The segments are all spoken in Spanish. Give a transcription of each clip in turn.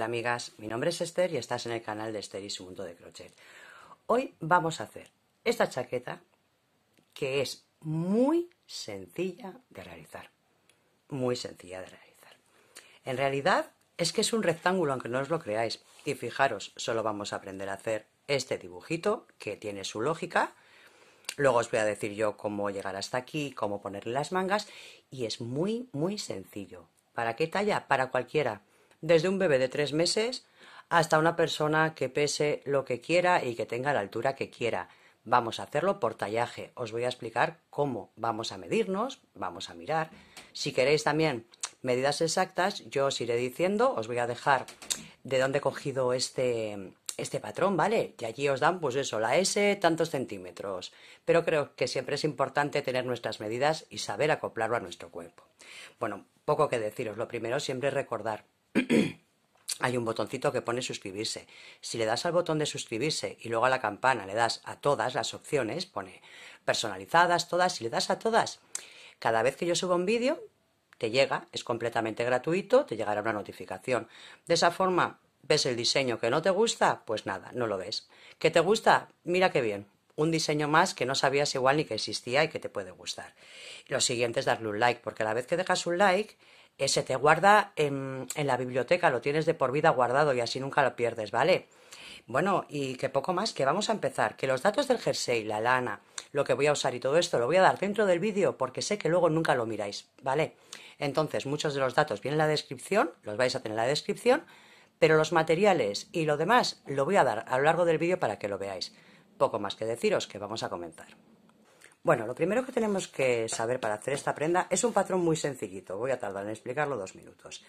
Hola amigas, mi nombre es Esther y estás en el canal de Esther y su mundo de crochet. Hoy vamos a hacer esta chaqueta que es muy sencilla de realizar. Muy sencilla de realizar. En realidad es que es un rectángulo, aunque no os lo creáis. Y fijaros, solo vamos a aprender a hacer este dibujito que tiene su lógica. Luego os voy a decir yo cómo llegar hasta aquí, cómo ponerle las mangas y es muy, muy sencillo. ¿Para qué talla? Para cualquiera desde un bebé de tres meses hasta una persona que pese lo que quiera y que tenga la altura que quiera. Vamos a hacerlo por tallaje. Os voy a explicar cómo vamos a medirnos, vamos a mirar. Si queréis también medidas exactas, yo os iré diciendo, os voy a dejar de dónde he cogido este, este patrón, ¿vale? Y allí os dan, pues eso, la S, tantos centímetros. Pero creo que siempre es importante tener nuestras medidas y saber acoplarlo a nuestro cuerpo. Bueno, poco que deciros. Lo primero, siempre recordar, hay un botoncito que pone suscribirse. Si le das al botón de suscribirse y luego a la campana le das a todas las opciones, pone personalizadas, todas, si le das a todas, cada vez que yo subo un vídeo, te llega, es completamente gratuito, te llegará una notificación. De esa forma, ves el diseño que no te gusta, pues nada, no lo ves. ¿Que te gusta? Mira qué bien. Un diseño más que no sabías igual ni que existía y que te puede gustar. Lo siguiente es darle un like, porque a la vez que dejas un like, eh, se te guarda en, la biblioteca, lo tienes de por vida guardado y así nunca lo pierdes, ¿vale? Bueno, y que poco más, que vamos a empezar, que los datos del jersey, la lana, lo que voy a usar y todo esto lo voy a dar dentro del vídeo porque sé que luego nunca lo miráis, ¿vale? Entonces, muchos de los datos vienen en la descripción, los vais a tener en la descripción, pero los materiales y lo demás lo voy a dar a lo largo del vídeo para que lo veáis. Poco más que deciros que vamos a comenzar. Bueno, lo primero que tenemos que saber para hacer esta prenda es un patrón muy sencillito. Voy a tardar en explicarlo dos minutos.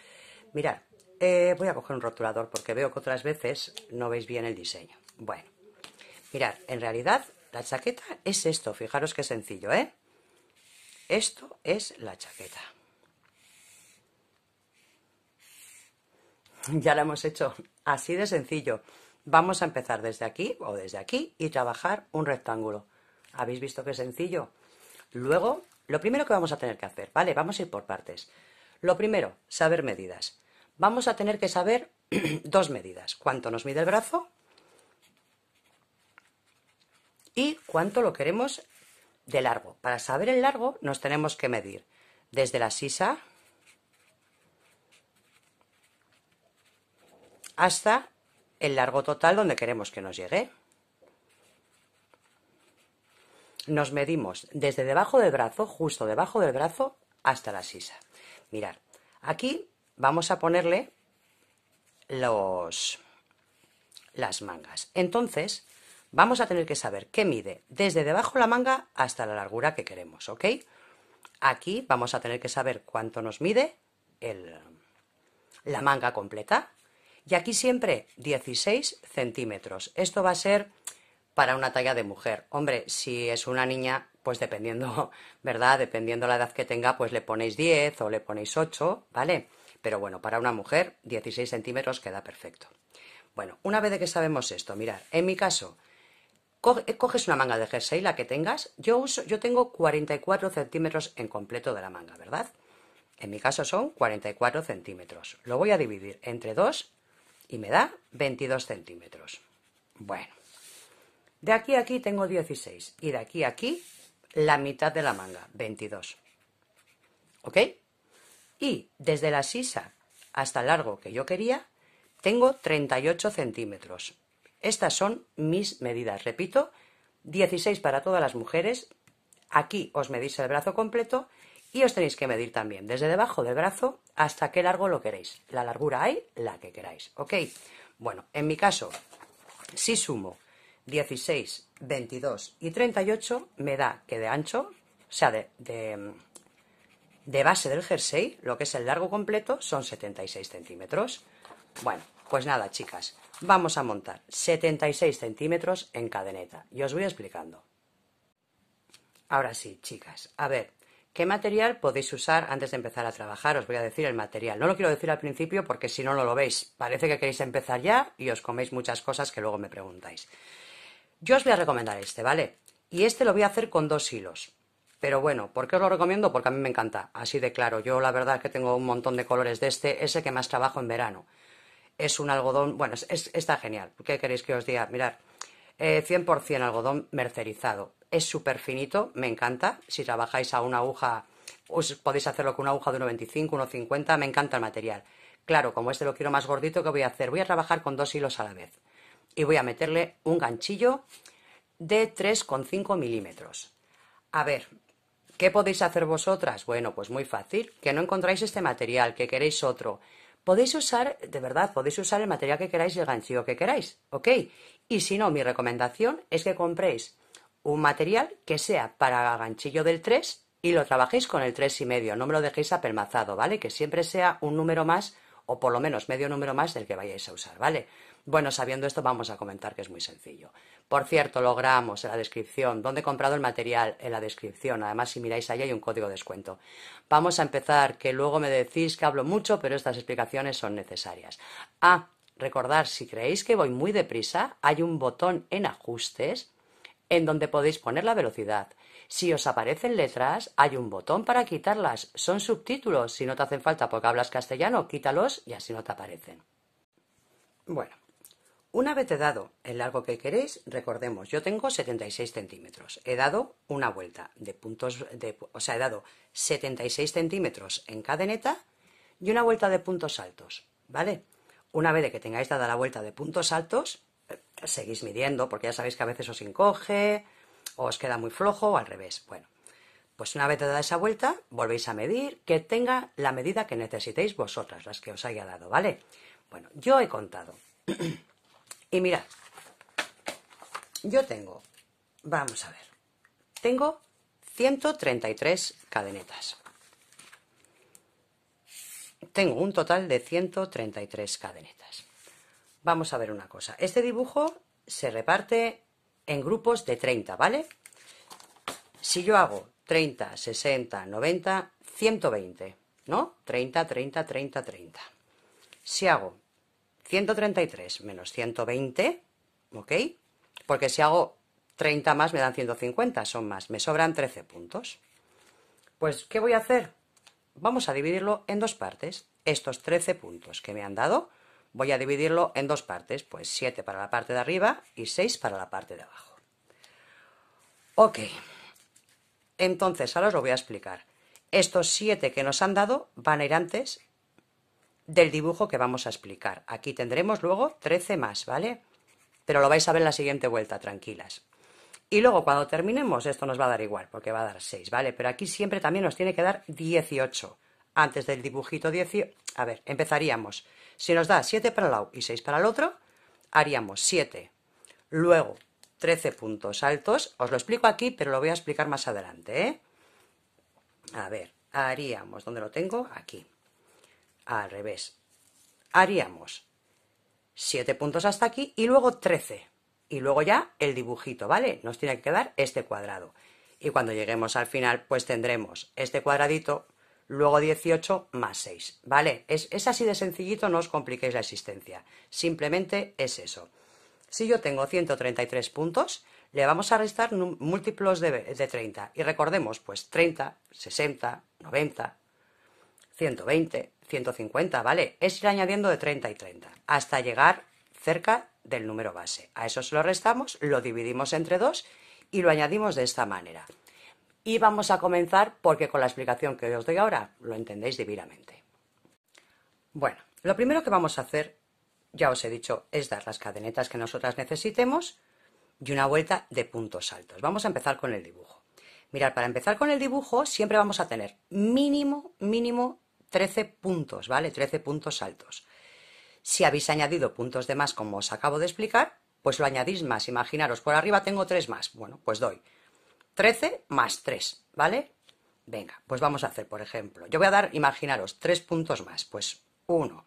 Mirad, eh, voy a coger un rotulador porque veo que otras veces no veis bien el diseño. Bueno, mirad, en realidad la chaqueta es esto. Fijaros qué sencillo, ¿eh? Esto es la chaqueta. Ya la hemos hecho así de sencillo. Vamos a empezar desde aquí o desde aquí y trabajar un rectángulo. ¿Habéis visto qué sencillo? Luego, lo primero que vamos a tener que hacer, ¿vale? Vamos a ir por partes. Lo primero, saber medidas. Vamos a tener que saber dos medidas. ¿Cuánto nos mide el brazo? Y cuánto lo queremos de largo. Para saber el largo nos tenemos que medir desde la sisa hasta el largo total donde queremos que nos llegue nos medimos desde debajo del brazo, justo debajo del brazo, hasta la sisa. Mirad, aquí vamos a ponerle los, las mangas. Entonces, vamos a tener que saber qué mide desde debajo la manga hasta la largura que queremos, ¿ok? Aquí vamos a tener que saber cuánto nos mide la manga completa. Y aquí siempre 16 centímetros. Esto va a ser para una talla de mujer. Hombre, si es una niña, pues dependiendo, ¿verdad? Dependiendo la edad que tenga, pues le ponéis 10 o le ponéis 8, ¿vale? Pero bueno, para una mujer, 16 centímetros queda perfecto. Bueno, una vez de que sabemos esto, mirad, en mi caso, coges una manga de jersey, la que tengas, yo, uso, yo tengo 44 centímetros en completo de la manga, ¿verdad? En mi caso son 44 centímetros. Lo voy a dividir entre 2 y me da 22 centímetros. Bueno, de aquí a aquí tengo 16 y de aquí a aquí la mitad de la manga, 22. ¿Ok? Y desde la sisa hasta el largo que yo quería, tengo 38 centímetros. Estas son mis medidas, repito, 16 para todas las mujeres. Aquí os medís el brazo completo y os tenéis que medir también desde debajo del brazo hasta qué largo lo queréis. La largura hay, la que queráis, ¿ok? Bueno, en mi caso, si sumo 16, 22 y 38 me da que de ancho, o sea, de, de, base del jersey, lo que es el largo completo, son 76 centímetros. Bueno, pues nada, chicas, vamos a montar 76 centímetros en cadeneta y os voy explicando. Ahora sí, chicas, a ver, ¿Qué material podéis usar antes de empezar a trabajar? Os voy a decir el material. No lo quiero decir al principio porque si no lo veis. Parece que queréis empezar ya y os coméis muchas cosas que luego me preguntáis. Yo os voy a recomendar este, ¿vale? Y este lo voy a hacer con dos hilos. Pero bueno, ¿por qué os lo recomiendo? Porque a mí me encanta, así de claro. Yo la verdad es que tengo un montón de colores de este, ese que más trabajo en verano. Es un algodón, bueno, es, está genial. ¿Qué queréis que os diga? Mirad, 100% eh, algodón mercerizado. Es súper finito, me encanta. Si trabajáis a una aguja, os podéis hacerlo con una aguja de 1,25, 1,50, me encanta el material. Claro, como este lo quiero más gordito, ¿qué voy a hacer? Voy a trabajar con dos hilos a la vez y voy a meterle un ganchillo de 3,5 milímetros. A ver, ¿qué podéis hacer vosotras? Bueno, pues muy fácil, que no encontráis este material, que queréis otro. Podéis usar, de verdad, podéis usar el material que queráis y el ganchillo que queráis, ¿ok? Y si no, mi recomendación es que compréis un material que sea para ganchillo del 3 y lo trabajéis con el y medio, no me lo dejéis apelmazado, ¿vale? Que siempre sea un número más o por lo menos medio número más del que vayáis a usar, ¿vale? Bueno, sabiendo esto vamos a comentar que es muy sencillo. Por cierto, logramos en la descripción, ¿dónde he comprado el material, en la descripción. Además, si miráis ahí hay un código de descuento. Vamos a empezar, que luego me decís que hablo mucho, pero estas explicaciones son necesarias. Ah, recordar, si creéis que voy muy deprisa, hay un botón en ajustes en donde podéis poner la velocidad. Si os aparecen letras, hay un botón para quitarlas. Son subtítulos. Si no te hacen falta porque hablas castellano, quítalos y así no te aparecen. Bueno, una vez he dado el largo que queréis, recordemos, yo tengo 76 centímetros. He dado una vuelta de puntos, de, o sea, he dado 76 centímetros en cadeneta y una vuelta de puntos altos, ¿vale? Una vez de que tengáis dada la vuelta de puntos altos, seguís midiendo, porque ya sabéis que a veces os encoge, o os queda muy flojo, o al revés. Bueno, pues una vez dada esa vuelta, volvéis a medir, que tenga la medida que necesitéis vosotras, las que os haya dado, ¿vale? Bueno, yo he contado. Y mirad, yo tengo, vamos a ver, tengo 133 cadenetas. Tengo un total de 133 cadenetas. Vamos a ver una cosa. Este dibujo se reparte en grupos de 30, ¿vale? Si yo hago 30, 60, 90, 120, ¿no? 30, 30, 30, 30. Si hago 133 menos 120, ¿ok? Porque si hago 30 más me dan 150, son más, me sobran 13 puntos. Pues, ¿qué voy a hacer? Vamos a dividirlo en dos partes. Estos 13 puntos que me han dado, voy a dividirlo en dos partes, pues 7 para la parte de arriba y 6 para la parte de abajo. Ok, entonces ahora os lo voy a explicar. Estos 7 que nos han dado van a ir antes del dibujo que vamos a explicar. Aquí tendremos luego 13 más, ¿vale? Pero lo vais a ver en la siguiente vuelta, tranquilas. Y luego cuando terminemos, esto nos va a dar igual, porque va a dar 6, ¿vale? Pero aquí siempre también nos tiene que dar 18. Antes del dibujito 18, a ver, empezaríamos. Si nos da 7 para el lado y 6 para el otro, haríamos 7. Luego 13 puntos altos. Os lo explico aquí, pero lo voy a explicar más adelante, ¿eh? A ver, haríamos, ¿dónde lo tengo? Aquí al revés. Haríamos 7 puntos hasta aquí y luego 13. Y luego ya el dibujito, ¿vale? Nos tiene que quedar este cuadrado. Y cuando lleguemos al final, pues tendremos este cuadradito, luego 18 más 6, ¿vale? Es, así de sencillito, no os compliquéis la existencia. Simplemente es eso. Si yo tengo 133 puntos, le vamos a restar múltiplos de, de 30. Y recordemos, pues 30, 60, 90, 120, 150, ¿vale? Es ir añadiendo de 30 y 30 hasta llegar cerca del número base. A eso se lo restamos, lo dividimos entre dos y lo añadimos de esta manera. Y vamos a comenzar porque con la explicación que os doy ahora lo entendéis divinamente. Bueno, lo primero que vamos a hacer, ya os he dicho, es dar las cadenetas que nosotras necesitemos y una vuelta de puntos altos. Vamos a empezar con el dibujo. Mirad, para empezar con el dibujo siempre vamos a tener mínimo, mínimo 13 puntos, ¿vale? 13 puntos altos. Si habéis añadido puntos de más, como os acabo de explicar, pues lo añadís más. Imaginaros, por arriba tengo 3 más. Bueno, pues doy 13 más 3, ¿vale? Venga, pues vamos a hacer, por ejemplo, yo voy a dar, imaginaros, 3 puntos más. Pues 1.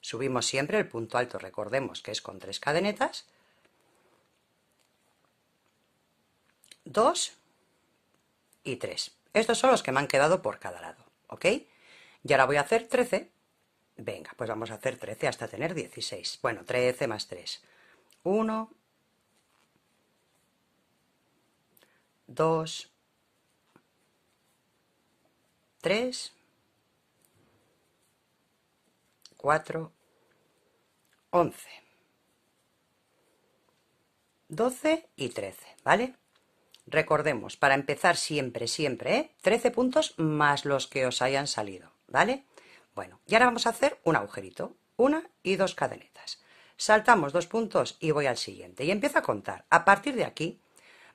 Subimos siempre el punto alto, recordemos que es con tres cadenetas. 2 y 3. Estos son los que me han quedado por cada lado, ¿ok? Y ahora voy a hacer 13. Venga, pues vamos a hacer 13 hasta tener 16. Bueno, 13 más 3. 1, 2, 3, 4, 11, 12 y 13, ¿vale? Recordemos, para empezar siempre, siempre, 13 ¿eh? puntos más los que os hayan salido. ¿vale? Bueno, y ahora vamos a hacer un agujerito, una y dos cadenetas. Saltamos dos puntos y voy al siguiente y empiezo a contar. A partir de aquí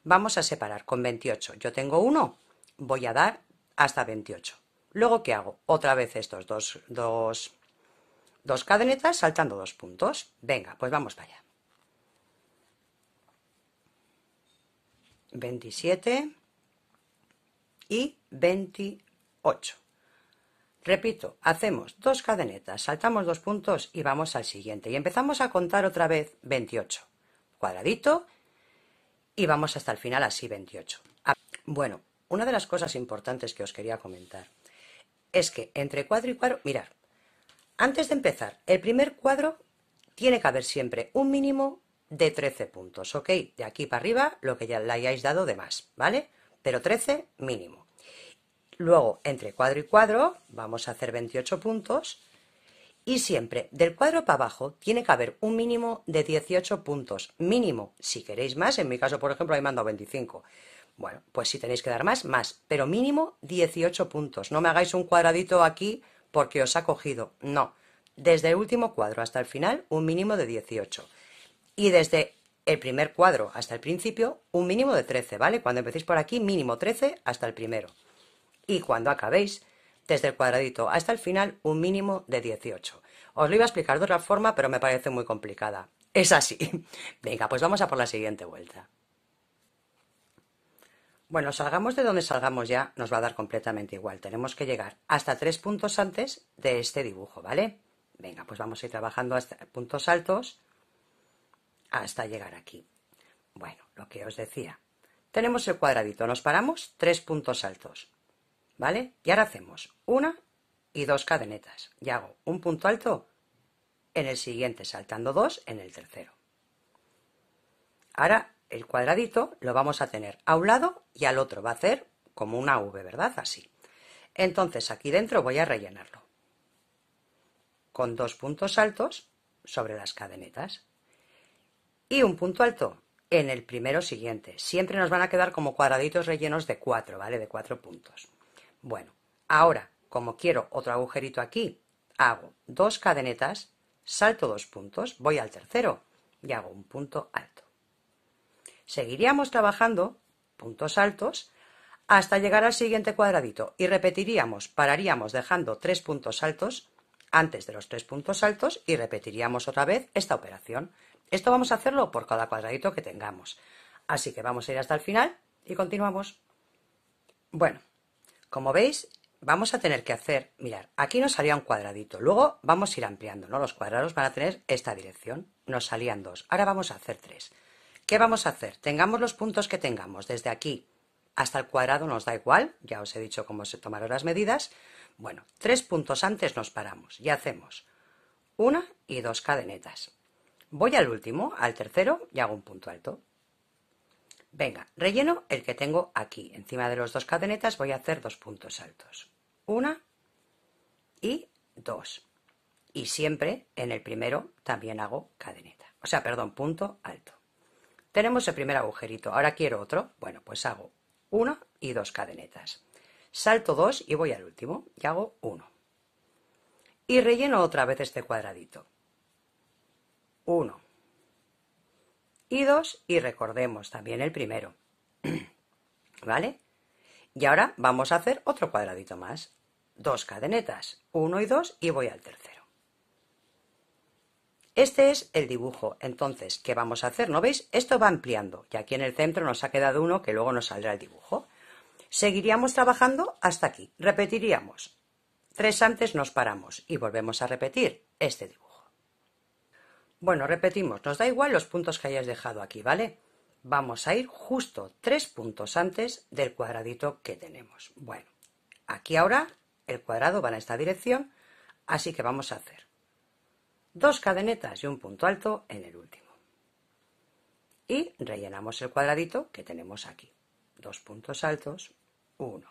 vamos a separar con 28. Yo tengo uno, voy a dar hasta 28. Luego, ¿qué hago? Otra vez estos dos, dos, cadenetas saltando dos puntos. Venga, pues vamos para allá. 27 y 28. Repito, hacemos dos cadenetas, saltamos dos puntos y vamos al siguiente. Y empezamos a contar otra vez 28. Cuadradito y vamos hasta el final así 28. Bueno, una de las cosas importantes que os quería comentar es que entre cuadro y cuadro, mirad, antes de empezar, el primer cuadro tiene que haber siempre un mínimo de 13 puntos, ¿ok? De aquí para arriba, lo que ya le hayáis dado de más, ¿vale? Pero 13 mínimo. Luego, entre cuadro y cuadro, vamos a hacer 28 puntos. Y siempre, del cuadro para abajo, tiene que haber un mínimo de 18 puntos. Mínimo, si queréis más, en mi caso, por ejemplo, ahí mando 25. Bueno, pues si tenéis que dar más, más. Pero mínimo 18 puntos. No me hagáis un cuadradito aquí porque os ha cogido. No. Desde el último cuadro hasta el final, un mínimo de 18. Y desde el primer cuadro hasta el principio, un mínimo de 13, ¿vale? Cuando empecéis por aquí, mínimo 13 hasta el primero y cuando acabéis, desde el cuadradito hasta el final, un mínimo de 18. Os lo iba a explicar de otra forma, pero me parece muy complicada. Es así. Venga, pues vamos a por la siguiente vuelta. Bueno, salgamos de donde salgamos ya, nos va a dar completamente igual. Tenemos que llegar hasta tres puntos antes de este dibujo, ¿vale? Venga, pues vamos a ir trabajando hasta puntos altos hasta llegar aquí. Bueno, lo que os decía. Tenemos el cuadradito, nos paramos tres puntos altos. ¿vale? Y ahora hacemos una y dos cadenetas y hago un punto alto en el siguiente, saltando dos en el tercero. Ahora el cuadradito lo vamos a tener a un lado y al otro, va a hacer como una V, ¿verdad? Así. Entonces aquí dentro voy a rellenarlo con dos puntos altos sobre las cadenetas y un punto alto en el primero siguiente. Siempre nos van a quedar como cuadraditos rellenos de cuatro, ¿vale? De cuatro puntos. Bueno, ahora, como quiero otro agujerito aquí, hago dos cadenetas, salto dos puntos, voy al tercero y hago un punto alto. Seguiríamos trabajando puntos altos hasta llegar al siguiente cuadradito y repetiríamos, pararíamos dejando tres puntos altos antes de los tres puntos altos y repetiríamos otra vez esta operación. Esto vamos a hacerlo por cada cuadradito que tengamos. Así que vamos a ir hasta el final y continuamos. Bueno, como veis, vamos a tener que hacer, mirar, aquí nos salía un cuadradito, luego vamos a ir ampliando, ¿no? Los cuadrados van a tener esta dirección, nos salían dos, ahora vamos a hacer tres. ¿Qué vamos a hacer? Tengamos los puntos que tengamos, desde aquí hasta el cuadrado nos da igual, ya os he dicho cómo se tomaron las medidas. Bueno, tres puntos antes nos paramos y hacemos una y dos cadenetas. Voy al último, al tercero y hago un punto alto. Venga, relleno el que tengo aquí. Encima de los dos cadenetas voy a hacer dos puntos altos. Una y dos. Y siempre en el primero también hago cadeneta. O sea, perdón, punto alto. Tenemos el primer agujerito. Ahora quiero otro. Bueno, pues hago una y dos cadenetas. Salto dos y voy al último y hago uno. Y relleno otra vez este cuadradito. Uno y dos y recordemos también el primero. ¿Vale? Y ahora vamos a hacer otro cuadradito más. Dos cadenetas, uno y dos, y voy al tercero. Este es el dibujo. Entonces, ¿qué vamos a hacer? ¿No veis? Esto va ampliando. Y aquí en el centro nos ha quedado uno que luego nos saldrá el dibujo. Seguiríamos trabajando hasta aquí. Repetiríamos. Tres antes nos paramos y volvemos a repetir este dibujo. Bueno, repetimos, nos da igual los puntos que hayas dejado aquí, ¿vale? Vamos a ir justo tres puntos antes del cuadradito que tenemos. Bueno, aquí ahora el cuadrado va en esta dirección, así que vamos a hacer dos cadenetas y un punto alto en el último. Y rellenamos el cuadradito que tenemos aquí. Dos puntos altos, uno.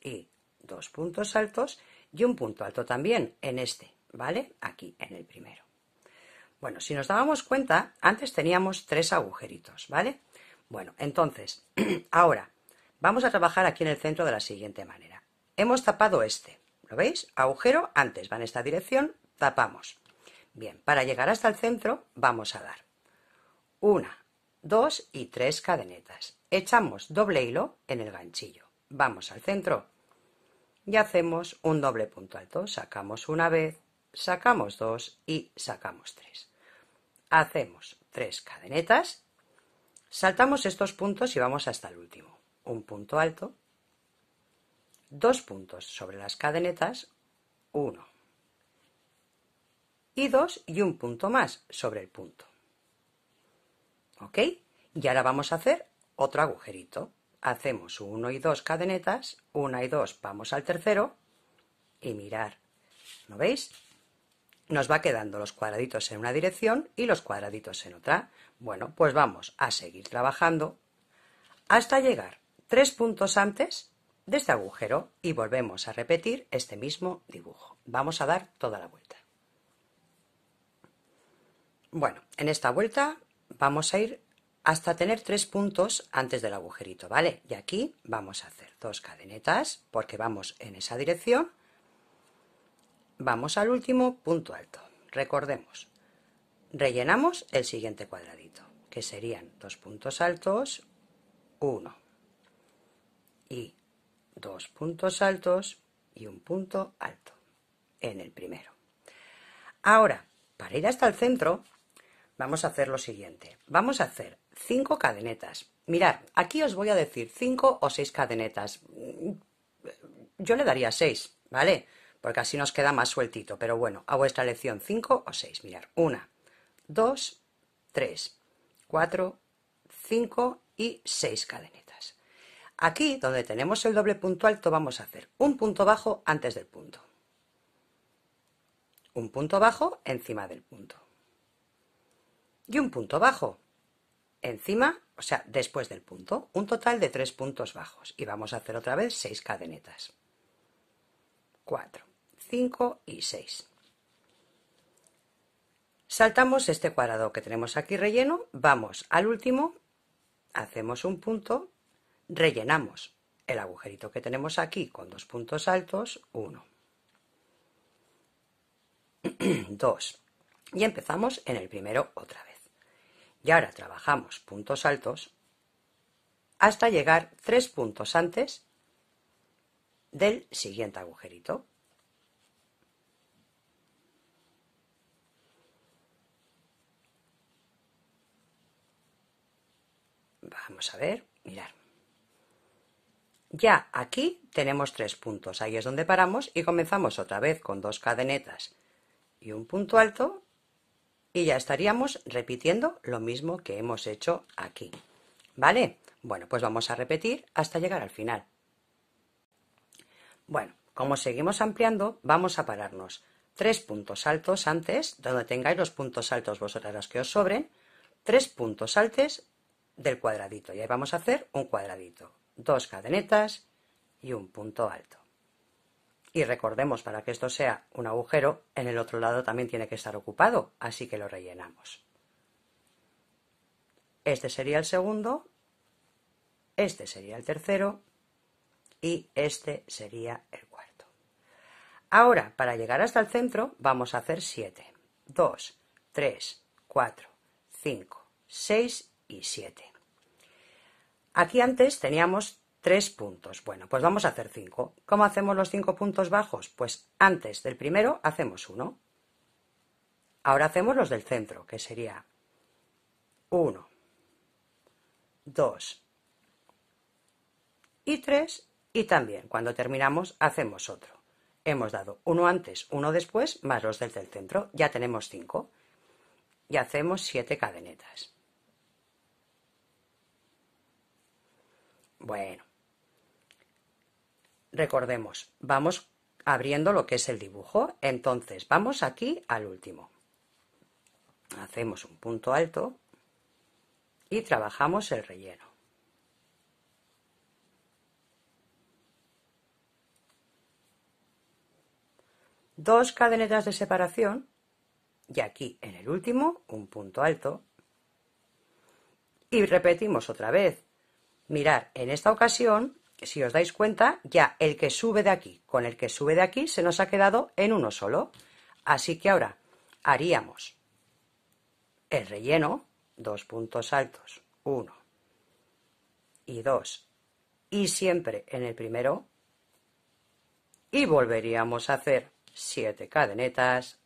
Y dos puntos altos y un punto alto también en este, ¿vale? Aquí en el primero. Bueno, si nos dábamos cuenta, antes teníamos tres agujeritos, ¿vale? Bueno, entonces, ahora vamos a trabajar aquí en el centro de la siguiente manera. Hemos tapado este, ¿lo veis? Agujero antes, va en esta dirección, tapamos. Bien, para llegar hasta el centro vamos a dar una, dos y tres cadenetas. Echamos doble hilo en el ganchillo. Vamos al centro y hacemos un doble punto alto. Sacamos una vez, sacamos dos y sacamos tres. Hacemos tres cadenetas, saltamos estos puntos y vamos hasta el último. Un punto alto, dos puntos sobre las cadenetas, uno y dos y un punto más sobre el punto. ¿Ok? Y ahora vamos a hacer otro agujerito. Hacemos uno y dos cadenetas, una y dos, vamos al tercero y mirar. ¿No veis? nos va quedando los cuadraditos en una dirección y los cuadraditos en otra. Bueno, pues vamos a seguir trabajando hasta llegar tres puntos antes de este agujero y volvemos a repetir este mismo dibujo. Vamos a dar toda la vuelta. Bueno, en esta vuelta vamos a ir hasta tener tres puntos antes del agujerito, ¿vale? Y aquí vamos a hacer dos cadenetas porque vamos en esa dirección Vamos al último punto alto. Recordemos, rellenamos el siguiente cuadradito, que serían dos puntos altos, uno y dos puntos altos y un punto alto en el primero. Ahora, para ir hasta el centro, vamos a hacer lo siguiente. Vamos a hacer cinco cadenetas. Mirad, aquí os voy a decir cinco o seis cadenetas. Mm, yo le daría seis, ¿vale? porque así nos queda más sueltito. Pero bueno, a vuestra lección 5 o 6. Mirar, 1, 2, 3, 4, 5 y 6 cadenetas. Aquí, donde tenemos el doble punto alto, vamos a hacer un punto bajo antes del punto. Un punto bajo encima del punto. Y un punto bajo encima, o sea, después del punto. Un total de 3 puntos bajos. Y vamos a hacer otra vez 6 cadenetas. 4, 5 y 6. Saltamos este cuadrado que tenemos aquí relleno, vamos al último, hacemos un punto, rellenamos el agujerito que tenemos aquí con dos puntos altos, 1, 2 y empezamos en el primero otra vez. Y ahora trabajamos puntos altos hasta llegar tres puntos antes del siguiente agujerito. Vamos a ver, mirar. Ya aquí tenemos tres puntos, ahí es donde paramos y comenzamos otra vez con dos cadenetas y un punto alto y ya estaríamos repitiendo lo mismo que hemos hecho aquí. ¿Vale? Bueno, pues vamos a repetir hasta llegar al final. Bueno, como seguimos ampliando, vamos a pararnos. Tres puntos altos antes, donde tengáis los puntos altos vosotras los que os sobren, tres puntos altos, del cuadradito. Y ahí vamos a hacer un cuadradito, dos cadenetas y un punto alto. Y recordemos, para que esto sea un agujero, en el otro lado también tiene que estar ocupado, así que lo rellenamos. Este sería el segundo, este sería el tercero y este sería el cuarto. Ahora, para llegar hasta el centro, vamos a hacer 7, 2, 3, 4, 5, 6 Aquí antes teníamos tres puntos. Bueno, pues vamos a hacer cinco. ¿Cómo hacemos los cinco puntos bajos? Pues antes del primero hacemos uno. Ahora hacemos los del centro, que sería 1, 2 y 3. Y también cuando terminamos hacemos otro. Hemos dado uno antes, uno después, más los del centro. Ya tenemos cinco. Y hacemos siete cadenetas. Bueno, recordemos, vamos abriendo lo que es el dibujo. Entonces, vamos aquí al último. Hacemos un punto alto y trabajamos el relleno. Dos cadenetas de separación y aquí en el último un punto alto y repetimos otra vez Mirar, en esta ocasión, si os dais cuenta, ya el que sube de aquí con el que sube de aquí se nos ha quedado en uno solo. Así que ahora haríamos el relleno, dos puntos altos, uno y dos, y siempre en el primero, y volveríamos a hacer siete cadenetas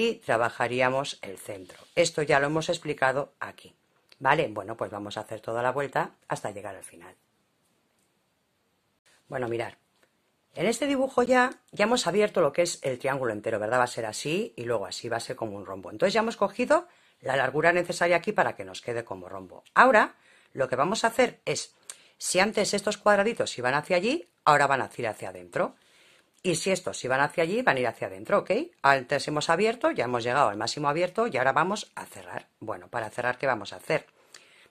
y trabajaríamos el centro. Esto ya lo hemos explicado aquí. ¿Vale? Bueno, pues vamos a hacer toda la vuelta hasta llegar al final. Bueno, mirar. En este dibujo ya, ya hemos abierto lo que es el triángulo entero, ¿verdad? Va a ser así y luego así, va a ser como un rombo. Entonces ya hemos cogido la largura necesaria aquí para que nos quede como rombo. Ahora, lo que vamos a hacer es, si antes estos cuadraditos iban hacia allí, ahora van a ir hacia adentro. Y si estos si van hacia allí, van a ir hacia adentro, ¿ok? Antes hemos abierto, ya hemos llegado al máximo abierto y ahora vamos a cerrar. Bueno, para cerrar, ¿qué vamos a hacer?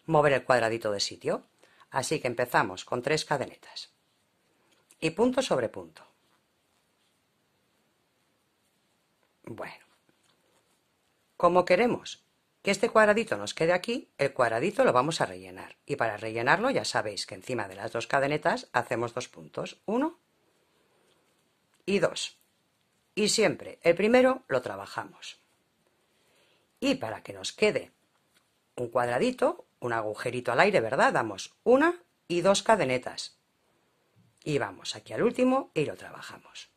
Mover el cuadradito de sitio. Así que empezamos con tres cadenetas. Y punto sobre punto. Bueno. Como queremos que este cuadradito nos quede aquí, el cuadradito lo vamos a rellenar. Y para rellenarlo ya sabéis que encima de las dos cadenetas hacemos dos puntos. Uno y dos. Y siempre el primero lo trabajamos. Y para que nos quede un cuadradito, un agujerito al aire, ¿verdad? Damos una y dos cadenetas. Y vamos aquí al último y lo trabajamos.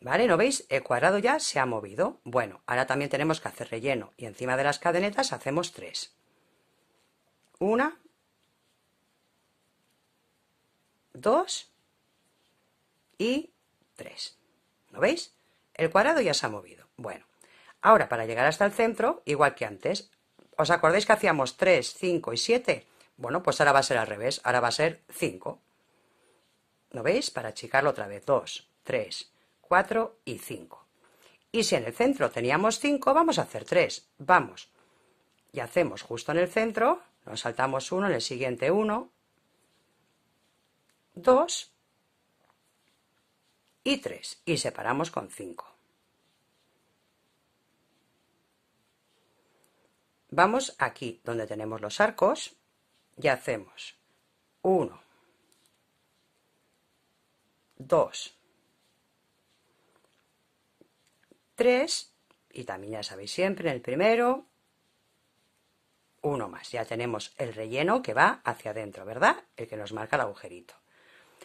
¿Vale? ¿No veis? El cuadrado ya se ha movido. Bueno, ahora también tenemos que hacer relleno. Y encima de las cadenetas hacemos tres. Una. Dos y 3. no veis? El cuadrado ya se ha movido. Bueno, ahora para llegar hasta el centro, igual que antes, ¿os acordáis que hacíamos 3, 5 y 7? Bueno, pues ahora va a ser al revés, ahora va a ser 5. no veis? Para achicarlo otra vez, 2, 3, 4 y 5. Y si en el centro teníamos 5, vamos a hacer 3. Vamos. Y hacemos justo en el centro, nos saltamos 1, en el siguiente 1, 2 y 3 y separamos con 5. Vamos aquí donde tenemos los arcos y hacemos 1, 2, 3 y también ya sabéis siempre en el primero uno más. Ya tenemos el relleno que va hacia adentro, ¿verdad? El que nos marca el agujerito.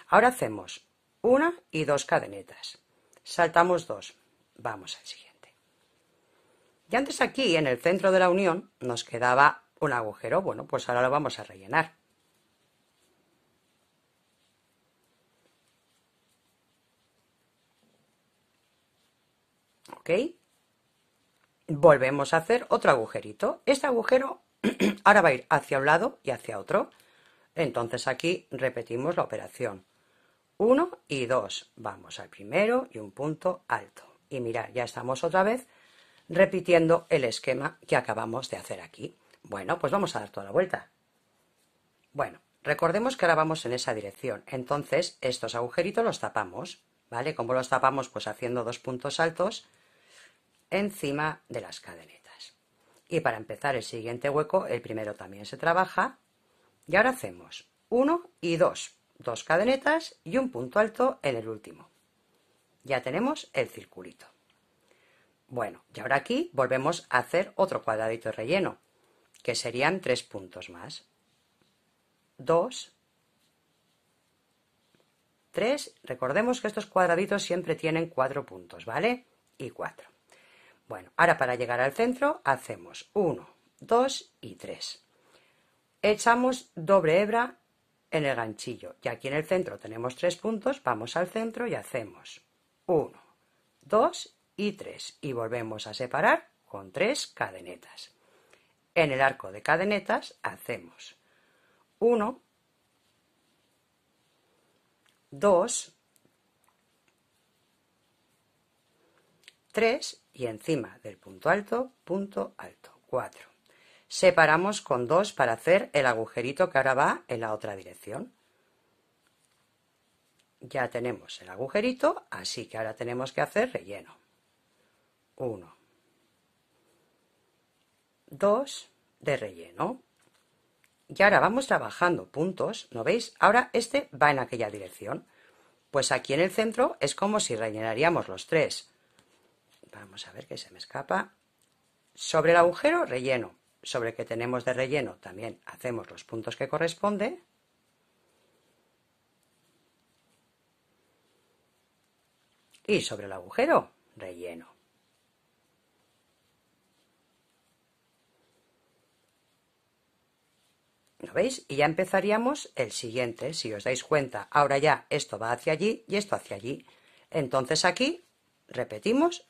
Ahora hacemos una y dos cadenetas. Saltamos dos. Vamos al siguiente. Y antes aquí, en el centro de la unión, nos quedaba un agujero. Bueno, pues ahora lo vamos a rellenar. ¿Ok? Volvemos a hacer otro agujerito. Este agujero ahora va a ir hacia un lado y hacia otro. Entonces aquí repetimos la operación. 1 y 2. Vamos al primero y un punto alto. Y mirad, ya estamos otra vez repitiendo el esquema que acabamos de hacer aquí. Bueno, pues vamos a dar toda la vuelta. Bueno, recordemos que ahora vamos en esa dirección. Entonces, estos agujeritos los tapamos, ¿vale? ¿Cómo los tapamos? Pues haciendo dos puntos altos encima de las cadenetas. Y para empezar el siguiente hueco, el primero también se trabaja. Y ahora hacemos 1 y 2 dos cadenetas y un punto alto en el último. Ya tenemos el circulito. Bueno, y ahora aquí volvemos a hacer otro cuadradito de relleno, que serían tres puntos más. Dos, tres, recordemos que estos cuadraditos siempre tienen cuatro puntos, ¿vale? Y cuatro. Bueno, ahora para llegar al centro hacemos uno, dos y tres. Echamos doble hebra en el ganchillo. Y aquí en el centro tenemos tres puntos, vamos al centro y hacemos 1, 2 y 3 y volvemos a separar con tres cadenetas. En el arco de cadenetas hacemos 1, 2, 3 y encima del punto alto, punto alto, 4 separamos con dos para hacer el agujerito que ahora va en la otra dirección. Ya tenemos el agujerito, así que ahora tenemos que hacer relleno. 1, 2 de relleno. Y ahora vamos trabajando puntos, ¿no veis? Ahora este va en aquella dirección. Pues aquí en el centro es como si rellenaríamos los tres. Vamos a ver que se me escapa. Sobre el agujero, relleno sobre que tenemos de relleno también hacemos los puntos que corresponde. Y sobre el agujero, relleno. ¿Lo veis? Y ya empezaríamos el siguiente, si os dais cuenta. Ahora ya esto va hacia allí y esto hacia allí. Entonces aquí repetimos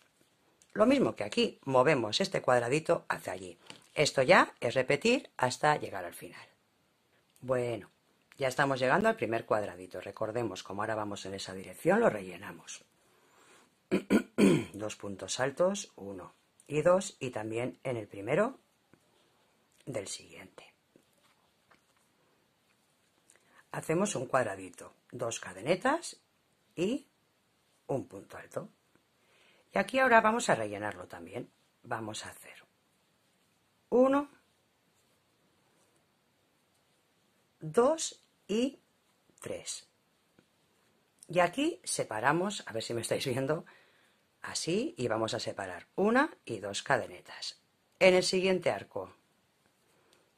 lo mismo que aquí, movemos este cuadradito hacia allí. Esto ya es repetir hasta llegar al final. Bueno, ya estamos llegando al primer cuadradito. Recordemos, cómo ahora vamos en esa dirección, lo rellenamos. dos puntos altos, uno y dos, y también en el primero del siguiente. Hacemos un cuadradito, dos cadenetas y un punto alto. Y aquí ahora vamos a rellenarlo también. Vamos a hacer 1, 2 y 3. Y aquí separamos, a ver si me estáis viendo, así y vamos a separar una y dos cadenetas. En el siguiente arco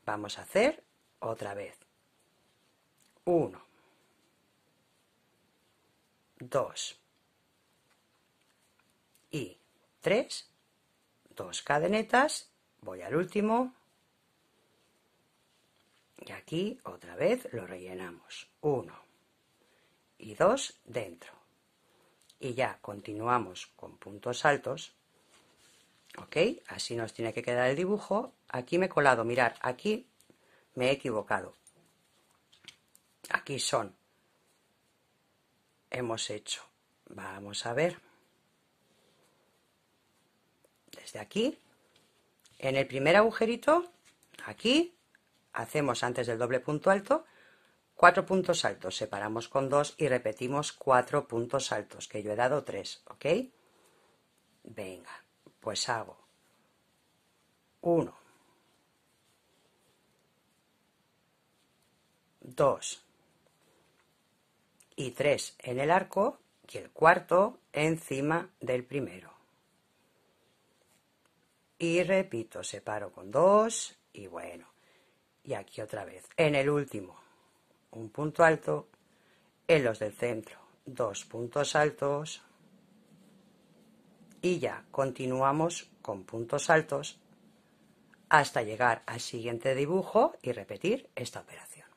vamos a hacer otra vez 1, 2 y 3, dos cadenetas voy al último y aquí otra vez lo rellenamos. Uno y dos dentro. Y ya continuamos con puntos altos. ¿Ok? Así nos tiene que quedar el dibujo. Aquí me he colado, mirar, aquí me he equivocado. Aquí son. Hemos hecho. Vamos a ver. Desde aquí en el primer agujerito, aquí, hacemos antes del doble punto alto, cuatro puntos altos, separamos con dos y repetimos cuatro puntos altos, que yo he dado tres, ¿ok? Venga, pues hago uno, dos y tres en el arco y el cuarto encima del primero y repito, separo con dos y bueno, y aquí otra vez, en el último, un punto alto, en los del centro, dos puntos altos y ya continuamos con puntos altos hasta llegar al siguiente dibujo y repetir esta operación.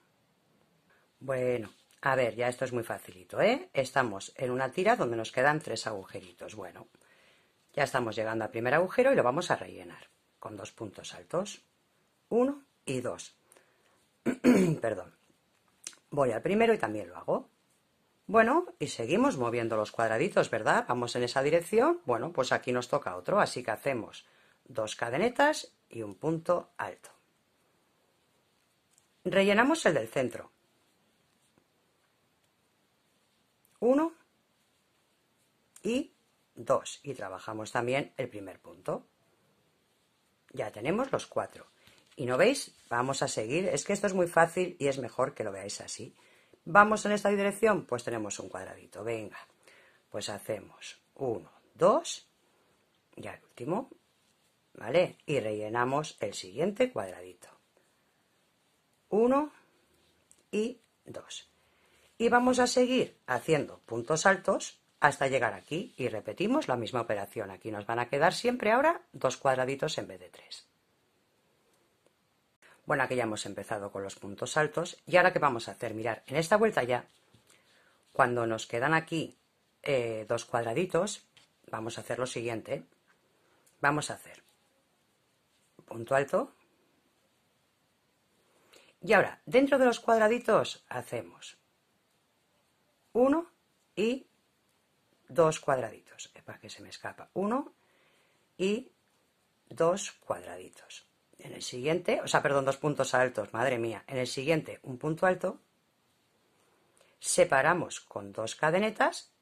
Bueno, a ver, ya esto es muy facilito, ¿eh? Estamos en una tira donde nos quedan tres agujeritos. Bueno, ya estamos llegando al primer agujero y lo vamos a rellenar con dos puntos altos. Uno y dos. Perdón. Voy al primero y también lo hago. Bueno, y seguimos moviendo los cuadraditos, ¿verdad? Vamos en esa dirección. Bueno, pues aquí nos toca otro, así que hacemos dos cadenetas y un punto alto. Rellenamos el del centro. Uno y dos y trabajamos también el primer punto. Ya tenemos los cuatro. ¿Y no veis? Vamos a seguir. Es que esto es muy fácil y es mejor que lo veáis así. ¿Vamos en esta dirección? Pues tenemos un cuadradito. Venga, pues hacemos uno dos y al último, ¿vale? Y rellenamos el siguiente cuadradito. uno y dos Y vamos a seguir haciendo puntos altos hasta llegar aquí y repetimos la misma operación. Aquí nos van a quedar siempre ahora dos cuadraditos en vez de tres. Bueno, aquí ya hemos empezado con los puntos altos y ahora qué vamos a hacer, mirar, en esta vuelta ya, cuando nos quedan aquí eh, dos cuadraditos, vamos a hacer lo siguiente. Vamos a hacer punto alto y ahora dentro de los cuadraditos hacemos uno y dos cuadraditos, eh, para que se me escapa, uno y dos cuadraditos. En el siguiente, o sea, perdón, dos puntos altos, madre mía, en el siguiente un punto alto, separamos con dos cadenetas,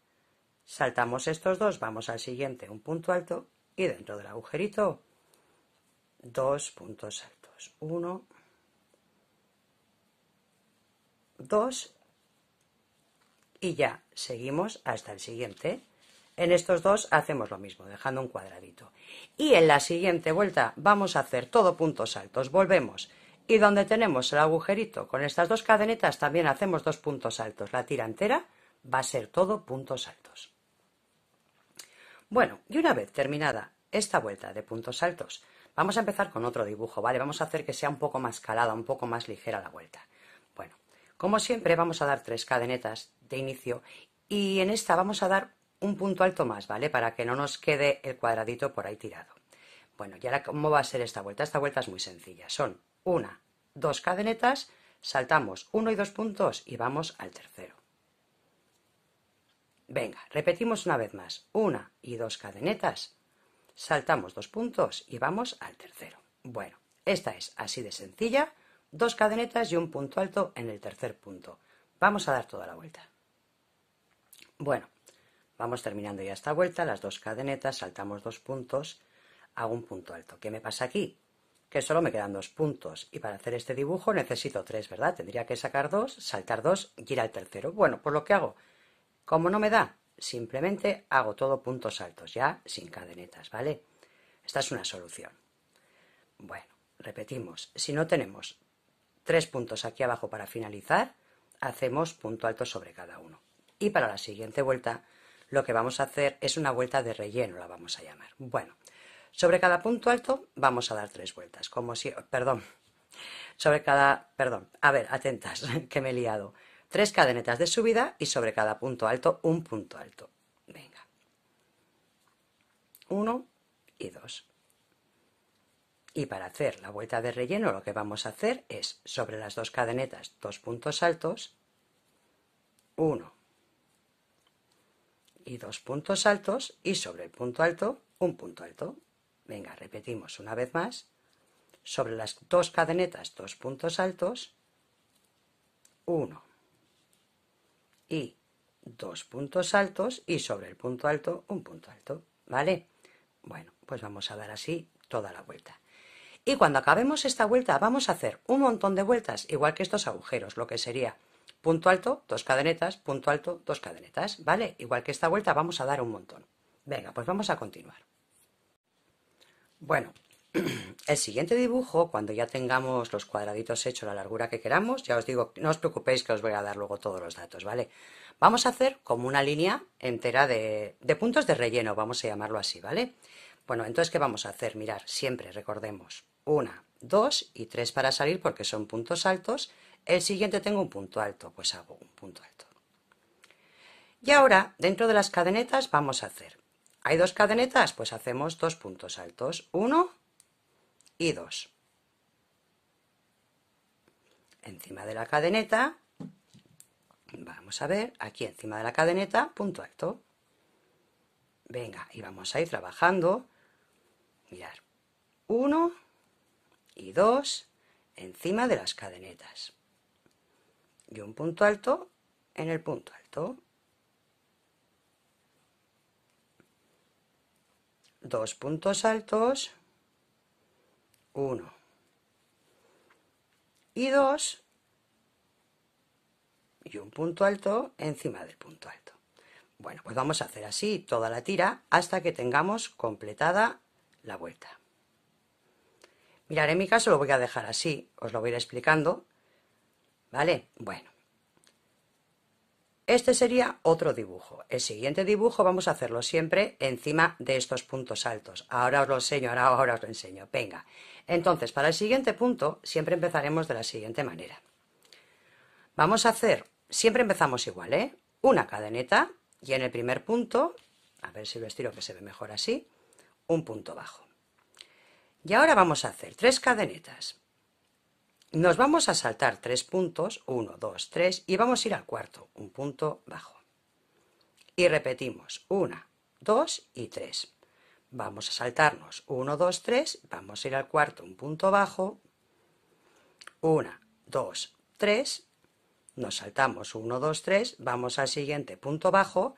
saltamos estos dos, vamos al siguiente un punto alto y dentro del agujerito dos puntos altos, uno, dos y ya seguimos hasta el siguiente. En estos dos hacemos lo mismo, dejando un cuadradito. Y en la siguiente vuelta vamos a hacer todo puntos altos. Volvemos. Y donde tenemos el agujerito con estas dos cadenetas también hacemos dos puntos altos. La tira entera va a ser todo puntos altos. Bueno, y una vez terminada esta vuelta de puntos altos, vamos a empezar con otro dibujo, ¿vale? Vamos a hacer que sea un poco más calada, un poco más ligera la vuelta. Como siempre vamos a dar tres cadenetas de inicio y en esta vamos a dar un punto alto más, ¿vale? Para que no nos quede el cuadradito por ahí tirado. Bueno, ¿y ahora cómo va a ser esta vuelta? Esta vuelta es muy sencilla. Son una, dos cadenetas, saltamos uno y dos puntos y vamos al tercero. Venga, repetimos una vez más. Una y dos cadenetas, saltamos dos puntos y vamos al tercero. Bueno, esta es así de sencilla dos cadenetas y un punto alto en el tercer punto. Vamos a dar toda la vuelta. Bueno, vamos terminando ya esta vuelta, las dos cadenetas, saltamos dos puntos, hago un punto alto. ¿Qué me pasa aquí? Que solo me quedan dos puntos y para hacer este dibujo necesito tres, ¿verdad? Tendría que sacar dos, saltar dos y ir al tercero. Bueno, por pues lo que hago, como no me da, simplemente hago todo puntos altos, ya sin cadenetas, ¿vale? Esta es una solución. Bueno, repetimos, si no tenemos tres puntos aquí abajo para finalizar, hacemos punto alto sobre cada uno. Y para la siguiente vuelta lo que vamos a hacer es una vuelta de relleno, la vamos a llamar. Bueno, sobre cada punto alto vamos a dar tres vueltas, como si, perdón, sobre cada, perdón, a ver, atentas, que me he liado. Tres cadenetas de subida y sobre cada punto alto un punto alto. Venga. Uno y dos. Y para hacer la vuelta de relleno lo que vamos a hacer es sobre las dos cadenetas dos puntos altos, uno y dos puntos altos y sobre el punto alto un punto alto. Venga, repetimos una vez más. Sobre las dos cadenetas dos puntos altos, uno y dos puntos altos y sobre el punto alto un punto alto. ¿Vale? Bueno, pues vamos a dar así toda la vuelta. Y cuando acabemos esta vuelta vamos a hacer un montón de vueltas, igual que estos agujeros, lo que sería punto alto, dos cadenetas, punto alto, dos cadenetas, ¿vale? Igual que esta vuelta vamos a dar un montón. Venga, pues vamos a continuar. Bueno, el siguiente dibujo, cuando ya tengamos los cuadraditos hechos la largura que queramos, ya os digo, no os preocupéis que os voy a dar luego todos los datos, ¿vale? Vamos a hacer como una línea entera de, de puntos de relleno, vamos a llamarlo así, ¿vale? Bueno, entonces, ¿qué vamos a hacer? Mirar, siempre recordemos, una, dos y tres para salir porque son puntos altos. El siguiente tengo un punto alto, pues hago un punto alto. Y ahora, dentro de las cadenetas vamos a hacer. Hay dos cadenetas, pues hacemos dos puntos altos, uno y dos. Encima de la cadeneta, vamos a ver, aquí encima de la cadeneta, punto alto. Venga, y vamos a ir trabajando. Mirar, uno y dos encima de las cadenetas. Y un punto alto en el punto alto. Dos puntos altos, uno y dos y un punto alto encima del punto alto. Bueno, pues vamos a hacer así toda la tira hasta que tengamos completada la vuelta. Mirad, en mi caso lo voy a dejar así, os lo voy a ir explicando. ¿Vale? Bueno. Este sería otro dibujo. El siguiente dibujo vamos a hacerlo siempre encima de estos puntos altos. Ahora os lo enseño, ahora, ahora os lo enseño. Venga. Entonces, para el siguiente punto, siempre empezaremos de la siguiente manera. Vamos a hacer, siempre empezamos igual, ¿eh? Una cadeneta y en el primer punto, a ver si lo estiro que se ve mejor así, un punto bajo. Y ahora vamos a hacer tres cadenetas. Nos vamos a saltar tres puntos, 1, 2, 3, y vamos a ir al cuarto, un punto bajo. Y repetimos, 1, 2 y 3. Vamos a saltarnos 1, 2, 3, vamos a ir al cuarto, un punto bajo. 1, 2, 3, nos saltamos 1, 2, 3, vamos al siguiente punto bajo.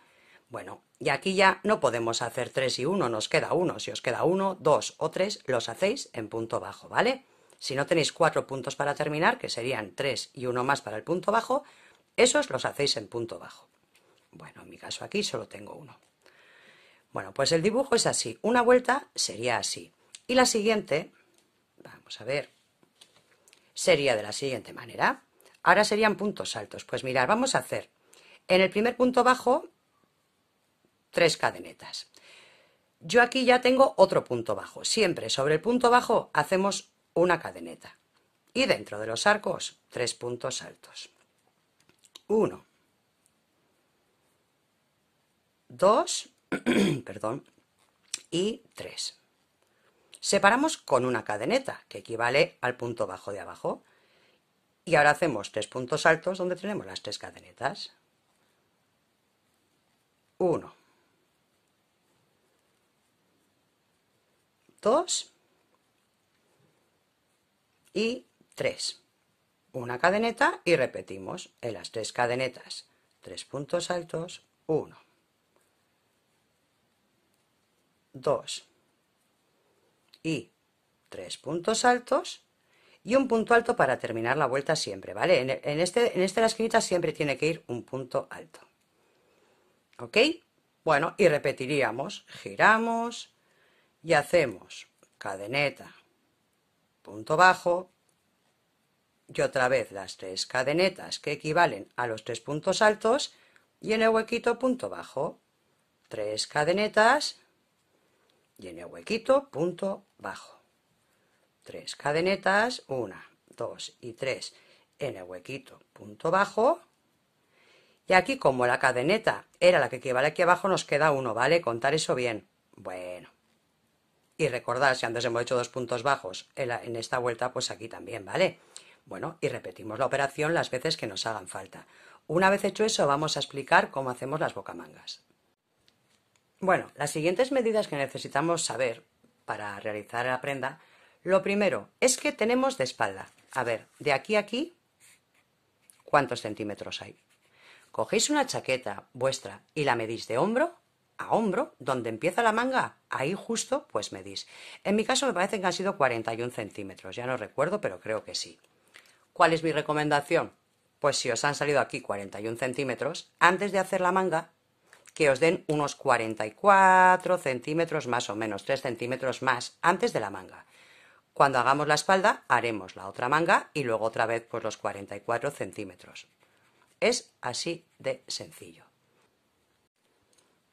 Bueno, y aquí ya no podemos hacer 3 y 1, nos queda uno Si os queda uno 2 o 3, los hacéis en punto bajo, ¿vale? Si no tenéis cuatro puntos para terminar, que serían 3 y 1 más para el punto bajo, esos los hacéis en punto bajo. Bueno, en mi caso aquí solo tengo uno. Bueno, pues el dibujo es así. Una vuelta sería así. Y la siguiente, vamos a ver, sería de la siguiente manera. Ahora serían puntos altos. Pues mirad, vamos a hacer en el primer punto bajo tres cadenetas. Yo aquí ya tengo otro punto bajo. Siempre sobre el punto bajo hacemos una cadeneta. Y dentro de los arcos, tres puntos altos. Uno. Dos. perdón. Y tres. Separamos con una cadeneta, que equivale al punto bajo de abajo. Y ahora hacemos tres puntos altos donde tenemos las tres cadenetas. Uno. 2 y 3. Una cadeneta y repetimos en las tres cadenetas. tres puntos altos, 1, 2 y 3 puntos altos y un punto alto para terminar la vuelta siempre, ¿vale? En, este, en esta la siempre tiene que ir un punto alto. ¿Ok? Bueno, y repetiríamos, giramos, y hacemos cadeneta, punto bajo y otra vez las tres cadenetas que equivalen a los tres puntos altos y en el huequito punto bajo, tres cadenetas y en el huequito punto bajo, tres cadenetas, una, dos y tres en el huequito punto bajo y aquí como la cadeneta era la que equivale aquí abajo nos queda uno, ¿vale? Contar eso bien. Bueno, y recordad, si antes hemos hecho dos puntos bajos en, en esta vuelta, pues aquí también, ¿vale? Bueno, y repetimos la operación las veces que nos hagan falta. Una vez hecho eso, vamos a explicar cómo hacemos las bocamangas. Bueno, las siguientes medidas que necesitamos saber para realizar la prenda, lo primero es que tenemos de espalda. A ver, de aquí a aquí, ¿cuántos centímetros hay? Cogéis una chaqueta vuestra y la medís de hombro a hombro, donde empieza la manga, ahí justo, pues medís. En mi caso me parece que han sido 41 centímetros, ya no recuerdo, pero creo que sí. ¿Cuál es mi recomendación? Pues si os han salido aquí 41 centímetros, antes de hacer la manga, que os den unos 44 centímetros más o menos, 3 centímetros más antes de la manga. Cuando hagamos la espalda, haremos la otra manga y luego otra vez pues los 44 centímetros. Es así de sencillo.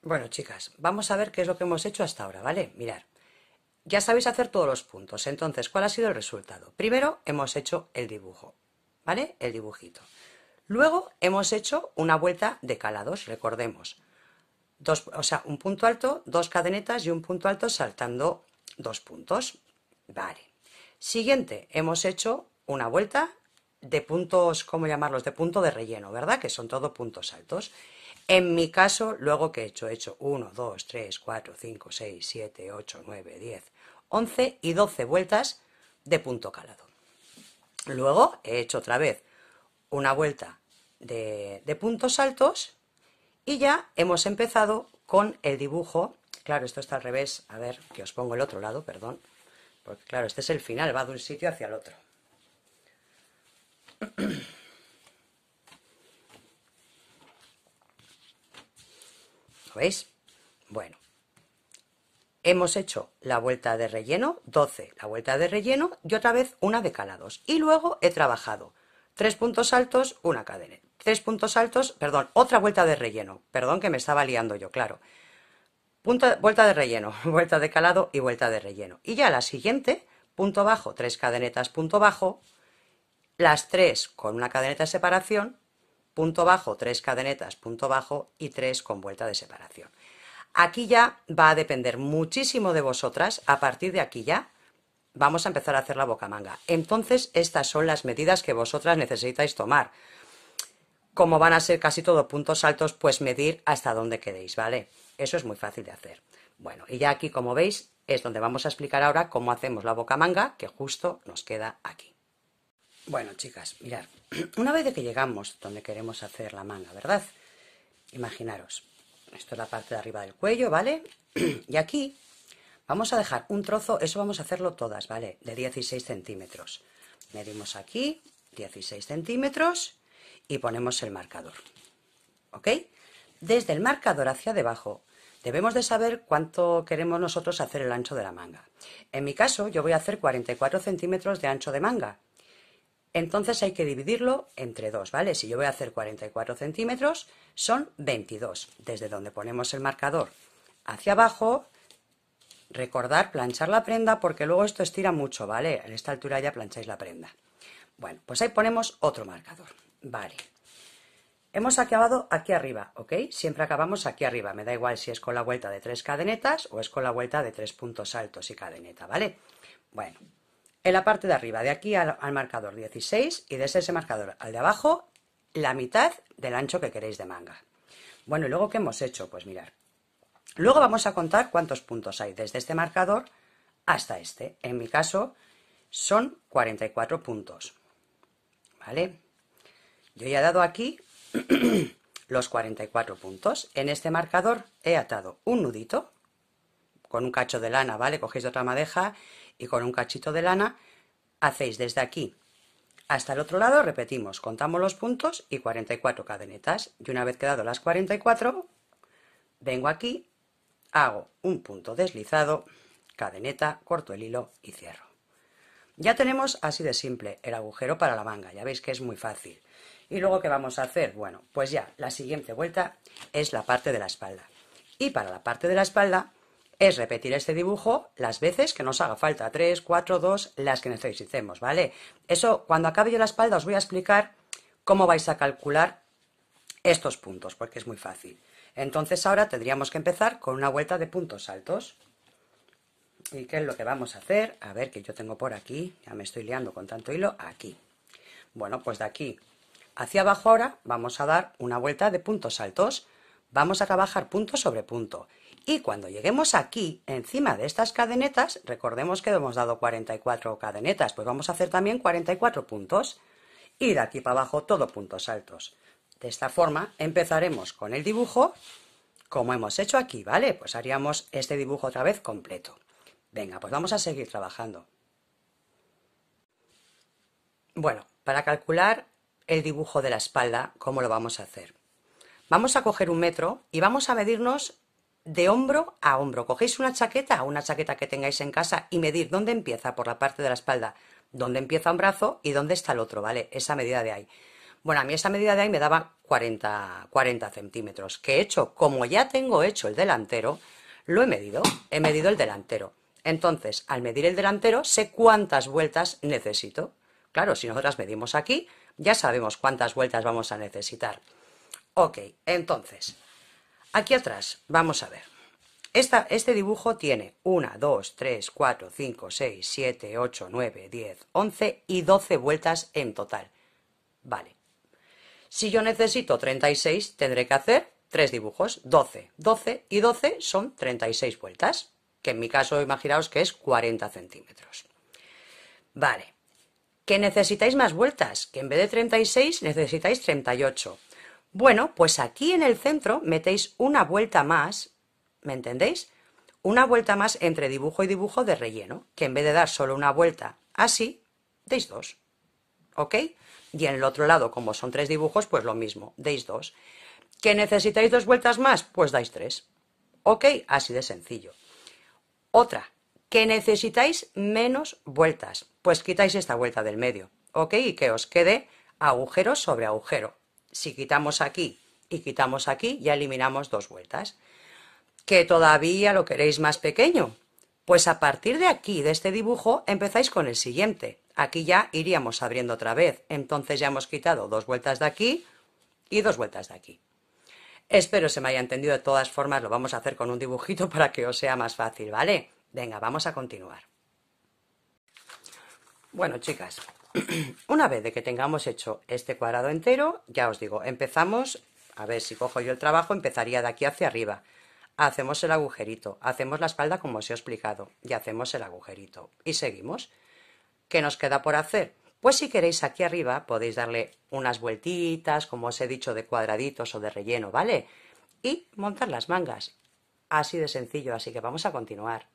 Bueno, chicas, vamos a ver qué es lo que hemos hecho hasta ahora, ¿vale? Mirar. Ya sabéis hacer todos los puntos, entonces, ¿cuál ha sido el resultado? Primero hemos hecho el dibujo, ¿vale? El dibujito. Luego hemos hecho una vuelta de calados, recordemos. Dos, o sea, un punto alto, dos cadenetas y un punto alto saltando dos puntos. Vale. Siguiente, hemos hecho una vuelta de puntos, ¿cómo llamarlos? De punto de relleno, ¿verdad? Que son todos puntos altos. En mi caso, luego que he hecho, he hecho 1, 2, 3, 4, 5, 6, 7, 8, 9, 10, 11 y 12 vueltas de punto calado. Luego he hecho otra vez una vuelta de, de puntos altos y ya hemos empezado con el dibujo. Claro, esto está al revés. A ver, que os pongo el otro lado, perdón. Porque claro, este es el final, va de un sitio hacia el otro. ¿Veis? Bueno, hemos hecho la vuelta de relleno, 12, la vuelta de relleno y otra vez una de calados. Y luego he trabajado tres puntos altos, una cadena, tres puntos altos, perdón, otra vuelta de relleno, perdón que me estaba liando yo, claro. Punta, vuelta de relleno, vuelta de calado y vuelta de relleno. Y ya la siguiente, punto bajo, tres cadenetas, punto bajo, las tres con una cadeneta de separación punto bajo, tres cadenetas, punto bajo y tres con vuelta de separación. Aquí ya va a depender muchísimo de vosotras, a partir de aquí ya vamos a empezar a hacer la bocamanga. Entonces, estas son las medidas que vosotras necesitáis tomar. Como van a ser casi todos puntos altos, pues medir hasta donde queréis, ¿vale? Eso es muy fácil de hacer. Bueno, y ya aquí, como veis, es donde vamos a explicar ahora cómo hacemos la boca manga, que justo nos queda aquí. Bueno, chicas, mirad, una vez de que llegamos donde queremos hacer la manga, ¿verdad? Imaginaros, esto es la parte de arriba del cuello, ¿vale? Y aquí vamos a dejar un trozo, eso vamos a hacerlo todas, ¿vale? De 16 centímetros. Medimos aquí, 16 centímetros, y ponemos el marcador, ¿ok? Desde el marcador hacia debajo debemos de saber cuánto queremos nosotros hacer el ancho de la manga. En mi caso, yo voy a hacer 44 centímetros de ancho de manga, entonces hay que dividirlo entre dos, ¿vale? Si yo voy a hacer 44 centímetros, son 22. Desde donde ponemos el marcador hacia abajo, recordar planchar la prenda porque luego esto estira mucho, ¿vale? En esta altura ya plancháis la prenda. Bueno, pues ahí ponemos otro marcador, ¿vale? Hemos acabado aquí arriba, ¿ok? Siempre acabamos aquí arriba, me da igual si es con la vuelta de tres cadenetas o es con la vuelta de tres puntos altos y cadeneta, ¿vale? Bueno, en la parte de arriba, de aquí al, marcador 16 y desde ese marcador al de abajo, la mitad del ancho que queréis de manga. Bueno, y luego, ¿qué hemos hecho? Pues mirar. Luego vamos a contar cuántos puntos hay desde este marcador hasta este. En mi caso, son 44 puntos. ¿Vale? Yo ya he dado aquí los 44 puntos. En este marcador he atado un nudito con un cacho de lana, ¿vale? Cogéis otra madeja y con un cachito de lana hacéis desde aquí hasta el otro lado, repetimos, contamos los puntos y 44 cadenetas. Y una vez quedado las 44, vengo aquí, hago un punto deslizado, cadeneta, corto el hilo y cierro. Ya tenemos así de simple el agujero para la manga, ya veis que es muy fácil. ¿Y luego qué vamos a hacer? Bueno, pues ya, la siguiente vuelta es la parte de la espalda. Y para la parte de la espalda es repetir este dibujo las veces que nos haga falta, 3, 4, 2, las que necesitemos, ¿vale? Eso, cuando acabe yo la espalda os voy a explicar cómo vais a calcular estos puntos, porque es muy fácil. Entonces ahora tendríamos que empezar con una vuelta de puntos altos. ¿Y qué es lo que vamos a hacer? A ver, que yo tengo por aquí, ya me estoy liando con tanto hilo, aquí. Bueno, pues de aquí hacia abajo ahora vamos a dar una vuelta de puntos altos. Vamos a trabajar punto sobre punto. Y cuando lleguemos aquí, encima de estas cadenetas, recordemos que hemos dado 44 cadenetas, pues vamos a hacer también 44 puntos. Y de aquí para abajo todo puntos altos. De esta forma empezaremos con el dibujo como hemos hecho aquí, ¿vale? Pues haríamos este dibujo otra vez completo. Venga, pues vamos a seguir trabajando. Bueno, para calcular el dibujo de la espalda, ¿cómo lo vamos a hacer? Vamos a coger un metro y vamos a medirnos de hombro a hombro. Cogéis una chaqueta, una chaqueta que tengáis en casa y medir dónde empieza por la parte de la espalda, dónde empieza un brazo y dónde está el otro, ¿vale? Esa medida de ahí. Bueno, a mí esa medida de ahí me daba 40, centímetros, que he hecho, como ya tengo hecho el delantero, lo he medido, he medido el delantero. Entonces, al medir el delantero, sé cuántas vueltas necesito. Claro, si nosotras medimos aquí, ya sabemos cuántas vueltas vamos a necesitar. Ok, entonces, Aquí atrás, vamos a ver. Esta, este dibujo tiene 1, 2, 3, 4, 5, 6, 7, 8, 9, 10, 11 y 12 vueltas en total. Vale. Si yo necesito 36, tendré que hacer tres dibujos, 12, 12 y 12 son 36 vueltas, que en mi caso imaginaos que es 40 centímetros. Vale. Que necesitáis más vueltas, que en vez de 36 necesitáis 38. Bueno, pues aquí en el centro metéis una vuelta más, ¿me entendéis? Una vuelta más entre dibujo y dibujo de relleno, que en vez de dar solo una vuelta así, deis dos. ¿Ok? Y en el otro lado, como son tres dibujos, pues lo mismo, deis dos. ¿Que necesitáis dos vueltas más? Pues dais tres. ¿Ok? Así de sencillo. Otra, que necesitáis menos vueltas. Pues quitáis esta vuelta del medio. ¿Ok? Y que os quede agujero sobre agujero si quitamos aquí y quitamos aquí, ya eliminamos dos vueltas. ¿Que todavía lo queréis más pequeño? Pues a partir de aquí, de este dibujo, empezáis con el siguiente. Aquí ya iríamos abriendo otra vez. Entonces ya hemos quitado dos vueltas de aquí y dos vueltas de aquí. Espero se me haya entendido. De todas formas, lo vamos a hacer con un dibujito para que os sea más fácil, ¿vale? Venga, vamos a continuar. Bueno, chicas, una vez de que tengamos hecho este cuadrado entero, ya os digo, empezamos, a ver si cojo yo el trabajo, empezaría de aquí hacia arriba. Hacemos el agujerito, hacemos la espalda como os he explicado y hacemos el agujerito. Y seguimos. ¿Qué nos queda por hacer? Pues si queréis aquí arriba podéis darle unas vueltitas, como os he dicho, de cuadraditos o de relleno, ¿vale? Y montar las mangas. Así de sencillo, así que vamos a continuar.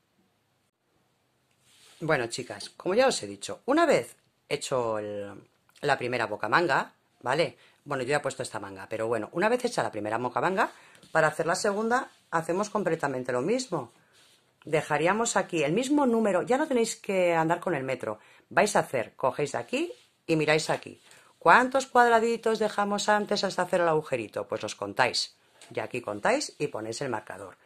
Bueno, chicas, como ya os he dicho, una vez hecho la primera bocamanga, ¿vale? Bueno, yo ya he puesto esta manga, pero bueno, una vez hecha la primera manga, para hacer la segunda hacemos completamente lo mismo. Dejaríamos aquí el mismo número, ya no tenéis que andar con el metro. Vais a hacer, cogéis aquí y miráis aquí. ¿Cuántos cuadraditos dejamos antes hasta hacer el agujerito? Pues los contáis. Y aquí contáis y ponéis el marcador.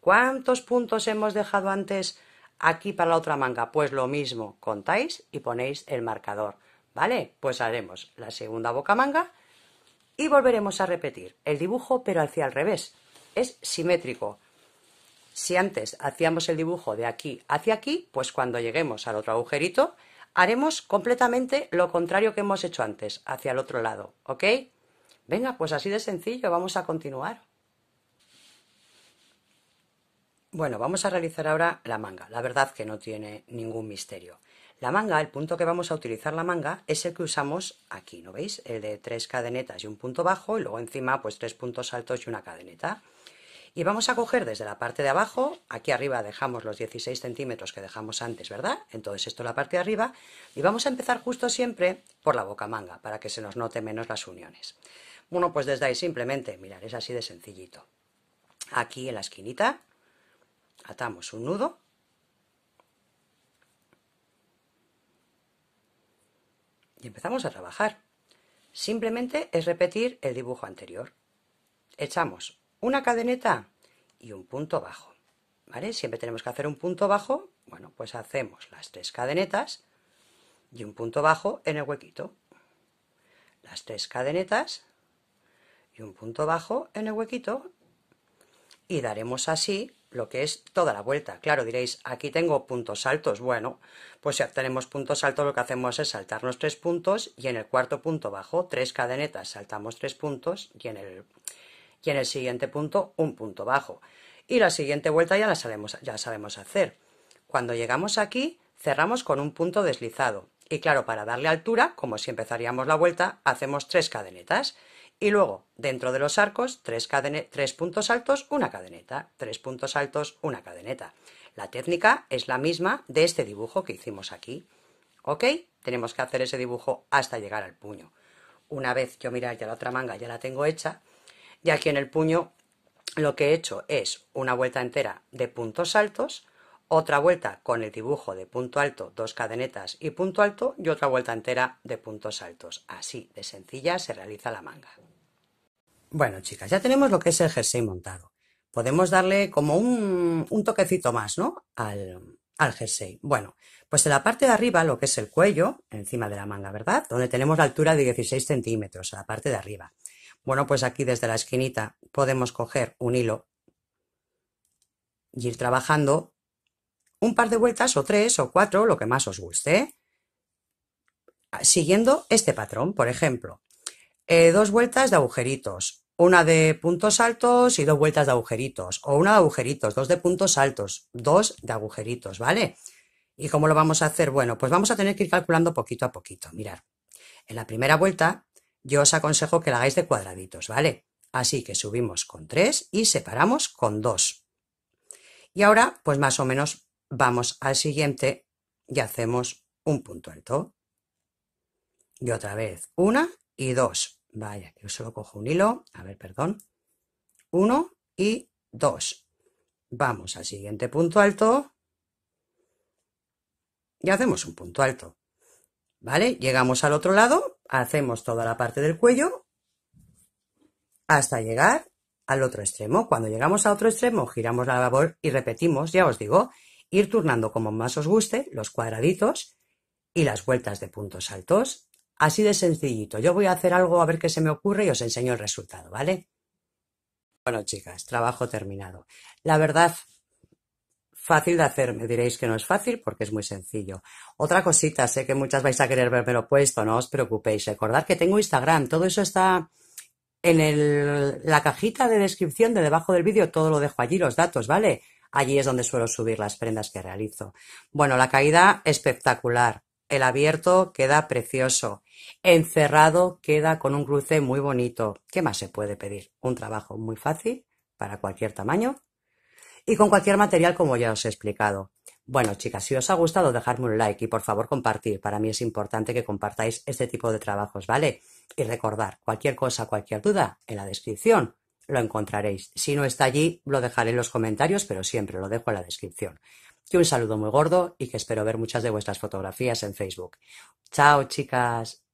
¿Cuántos puntos hemos dejado antes Aquí para la otra manga, pues lo mismo, contáis y ponéis el marcador, ¿vale? Pues haremos la segunda boca manga y volveremos a repetir el dibujo, pero hacia el revés. Es simétrico. Si antes hacíamos el dibujo de aquí hacia aquí, pues cuando lleguemos al otro agujerito, haremos completamente lo contrario que hemos hecho antes, hacia el otro lado, ¿ok? Venga, pues así de sencillo, vamos a continuar. Bueno, vamos a realizar ahora la manga. La verdad que no tiene ningún misterio. La manga, el punto que vamos a utilizar la manga es el que usamos aquí, ¿no veis? El de tres cadenetas y un punto bajo y luego encima pues tres puntos altos y una cadeneta. Y vamos a coger desde la parte de abajo, aquí arriba dejamos los 16 centímetros que dejamos antes, ¿verdad? Entonces esto es la parte de arriba y vamos a empezar justo siempre por la boca manga para que se nos note menos las uniones. Bueno, pues desde ahí simplemente, mirar, es así de sencillito. Aquí en la esquinita atamos un nudo y empezamos a trabajar. Simplemente es repetir el dibujo anterior. Echamos una cadeneta y un punto bajo. Siempre tenemos que hacer un punto bajo. Bueno, pues hacemos las tres cadenetas y un punto bajo en el huequito. Las tres cadenetas y un punto bajo en el huequito. Y daremos así lo que es toda la vuelta. Claro, diréis, aquí tengo puntos altos. Bueno, pues si obtenemos puntos altos lo que hacemos es saltarnos tres puntos y en el cuarto punto bajo tres cadenetas saltamos tres puntos y en el, y en el siguiente punto un punto bajo. Y la siguiente vuelta ya la sabemos, ya sabemos hacer. Cuando llegamos aquí cerramos con un punto deslizado. Y claro, para darle altura, como si empezaríamos la vuelta, hacemos tres cadenetas y luego, dentro de los arcos, tres, tres, puntos altos, una cadeneta. Tres puntos altos, una cadeneta. La técnica es la misma de este dibujo que hicimos aquí. ¿Ok? Tenemos que hacer ese dibujo hasta llegar al puño. Una vez yo, mirar ya la otra manga ya la tengo hecha. Y aquí en el puño lo que he hecho es una vuelta entera de puntos altos, otra vuelta con el dibujo de punto alto, dos cadenetas y punto alto y otra vuelta entera de puntos altos. Así de sencilla se realiza la manga. Bueno, chicas, ya tenemos lo que es el jersey montado. Podemos darle como un, toquecito más, ¿no? Al, jersey. Bueno, pues en la parte de arriba, lo que es el cuello, encima de la manga, ¿verdad? Donde tenemos la altura de 16 centímetros, a la parte de arriba. Bueno, pues aquí desde la esquinita podemos coger un hilo y ir trabajando un par de vueltas o tres o cuatro, lo que más os guste, ¿eh? siguiendo este patrón, por ejemplo. Eh, dos vueltas de agujeritos, una de puntos altos y dos vueltas de agujeritos, o una de agujeritos, dos de puntos altos, dos de agujeritos, ¿vale? ¿Y cómo lo vamos a hacer? Bueno, pues vamos a tener que ir calculando poquito a poquito. Mirad, en la primera vuelta yo os aconsejo que la hagáis de cuadraditos, ¿vale? Así que subimos con tres y separamos con dos. Y ahora, pues más o menos vamos al siguiente y hacemos un punto alto. Y otra vez, una y dos. Vaya, yo solo cojo un hilo, a ver, perdón, uno y dos. Vamos al siguiente punto alto y hacemos un punto alto. ¿Vale? Llegamos al otro lado, hacemos toda la parte del cuello hasta llegar al otro extremo. Cuando llegamos al otro extremo, giramos la labor y repetimos, ya os digo, ir turnando como más os guste los cuadraditos y las vueltas de puntos altos Así de sencillito. Yo voy a hacer algo a ver qué se me ocurre y os enseño el resultado, ¿vale? Bueno, chicas, trabajo terminado. La verdad, fácil de hacer. Me diréis que no es fácil porque es muy sencillo. Otra cosita, sé que muchas vais a querer verme lo puesto, no os preocupéis. Recordad que tengo Instagram, todo eso está en la cajita de descripción de debajo del vídeo, todo lo dejo allí, los datos, ¿vale? Allí es donde suelo subir las prendas que realizo. Bueno, la caída espectacular el abierto queda precioso, encerrado queda con un cruce muy bonito. ¿Qué más se puede pedir? Un trabajo muy fácil para cualquier tamaño y con cualquier material como ya os he explicado. Bueno, chicas, si os ha gustado, dejadme un like y por favor compartir. Para mí es importante que compartáis este tipo de trabajos, ¿vale? Y recordar, cualquier cosa, cualquier duda, en la descripción lo encontraréis. Si no está allí, lo dejaré en los comentarios, pero siempre lo dejo en la descripción que un saludo muy gordo y que espero ver muchas de vuestras fotografías en Facebook. Chao chicas.